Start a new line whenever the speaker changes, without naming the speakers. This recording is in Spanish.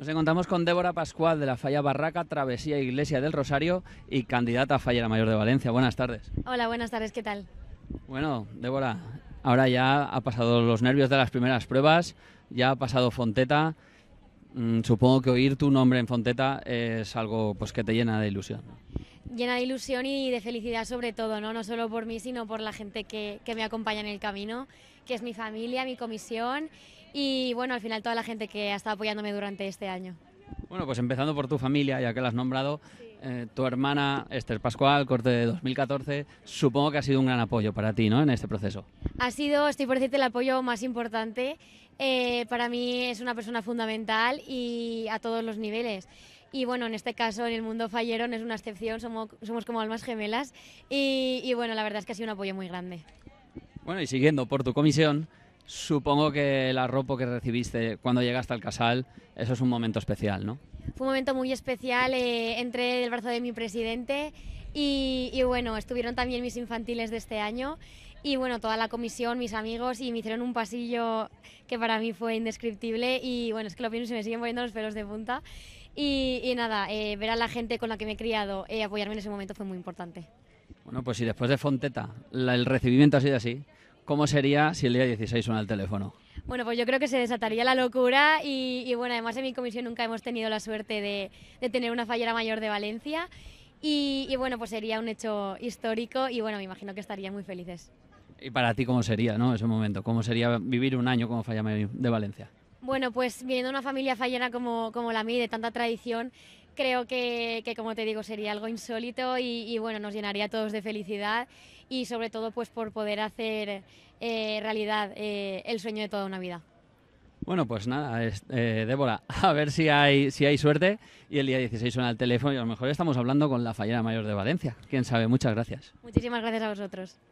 Nos encontramos con Débora Pascual de la Falla Barraca, Travesía e Iglesia del Rosario y candidata a Fallera Mayor de Valencia. Buenas tardes.
Hola, buenas tardes, ¿qué tal?
Bueno, Débora, ahora ya ha pasado los nervios de las primeras pruebas, ya ha pasado Fonteta. Mm, supongo que oír tu nombre en Fonteta es algo pues que te llena de ilusión.
Llena de ilusión y de felicidad sobre todo, ¿no? No solo por mí, sino por la gente que, que me acompaña en el camino, que es mi familia, mi comisión y bueno, al final toda la gente que ha estado apoyándome durante este año. Bueno,
pues empezando por tu familia, ya que la has nombrado, eh, tu hermana Esther Pascual, corte de 2014, supongo que ha sido un gran apoyo para ti, ¿no? En este proceso.
Ha sido, estoy por decirte, el apoyo más importante. Eh, para mí es una persona fundamental y a todos los niveles. Y bueno, en este caso, en el mundo falleron es una excepción, somos, somos como almas gemelas. Y, y bueno, la verdad es que ha sido un apoyo muy grande.
Bueno, y siguiendo por tu comisión, Supongo que la ropa que recibiste cuando llegaste al casal, eso es un momento especial, ¿no?
Fue un momento muy especial eh, entre el brazo de mi presidente y, bueno, estuvieron también mis infantiles de este año y bueno, toda la comisión, mis amigos, y me hicieron un pasillo que para mí fue indescriptible y bueno, es que lo pienso y me siguen poniendo los pelos de punta. Y, nada, eh, ver a la gente con la que me he criado y eh, apoyarme en ese momento fue muy importante.
Bueno, pues si después de Fonteta el recibimiento ha sido así, ¿Cómo sería si el día 16 suena el teléfono?
Bueno, pues yo creo que se desataría la locura y, bueno, además en mi comisión nunca hemos tenido la suerte de, tener una fallera mayor de Valencia y, bueno, pues sería un hecho histórico y bueno, me imagino que estarían muy felices.
¿Y para ti cómo sería, no, ese momento? ¿Cómo sería vivir un año como fallera mayor de Valencia?
Bueno, pues viendo de una familia fallera como, como la mía, de tanta tradición, creo que, como te digo, sería algo insólito y, bueno, nos llenaría a todos de felicidad y sobre todo pues por poder hacer eh, realidad eh, el sueño de toda una vida.
Bueno, pues nada, eh, Débora, a ver si hay, si hay suerte y el día 16 suena el teléfono y a lo mejor estamos hablando con la fallera mayor de Valencia. Quién sabe, muchas gracias.
Muchísimas gracias a vosotros.